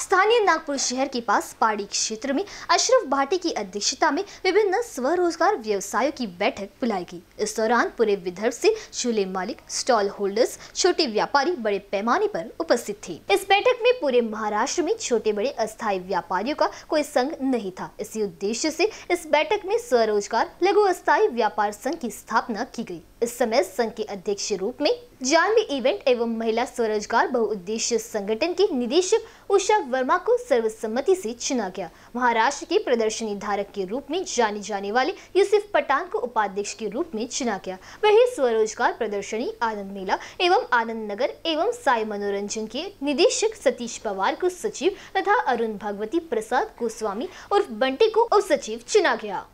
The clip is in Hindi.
स्थानीय नागपुर शहर के पास पहाड़ी क्षेत्र में अशरफ भाटी की अध्यक्षता में विभिन्न स्वरोजगार व्यवसायों की बैठक बुलाई गई इस दौरान पूरे विदर्भ से झूले मालिक स्टॉल होल्डर्स छोटे व्यापारी बड़े पैमाने पर उपस्थित थे इस बैठक में पूरे महाराष्ट्र में छोटे बड़े अस्थायी व्यापारियों का कोई संघ नहीं था इसी उद्देश्य ऐसी इस बैठक में स्वरोजगार लघु अस्थायी व्यापार संघ की स्थापना की गयी इस समय संघ के अध्यक्ष रूप में जानवी इवेंट एवं महिला स्वरोजगार बहुउद्देश्य संगठन की निदेशक उषा वर्मा को सर्वसम्मति से चुना गया महाराष्ट्र के प्रदर्शनी धारक के रूप में जाने जाने वाले यूसुफ पठान को उपाध्यक्ष के रूप में चुना गया वही स्वरोजगार प्रदर्शनी आनंद मेला एवं आनंद नगर एवं साई मनोरंजन के निदेशक सतीश पवार को सचिव तथा अरुण भगवती प्रसाद गोस्वामी उर्फ बंटी को उप सचिव चुना गया